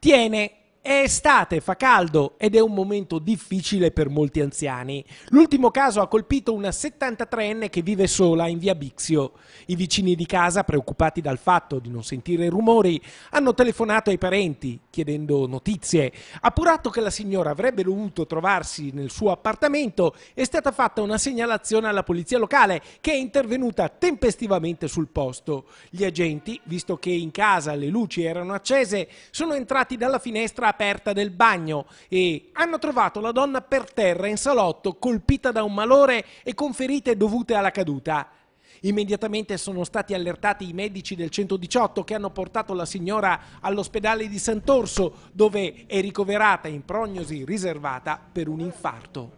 tiene è estate, fa caldo ed è un momento difficile per molti anziani. L'ultimo caso ha colpito una 73enne che vive sola in via Bixio. I vicini di casa, preoccupati dal fatto di non sentire rumori, hanno telefonato ai parenti chiedendo notizie. Appurato che la signora avrebbe dovuto trovarsi nel suo appartamento, è stata fatta una segnalazione alla polizia locale che è intervenuta tempestivamente sul posto. Gli agenti, visto che in casa le luci erano accese, sono entrati dalla finestra aperta del bagno e hanno trovato la donna per terra in salotto colpita da un malore e con ferite dovute alla caduta. Immediatamente sono stati allertati i medici del 118 che hanno portato la signora all'ospedale di Sant'Orso dove è ricoverata in prognosi riservata per un infarto.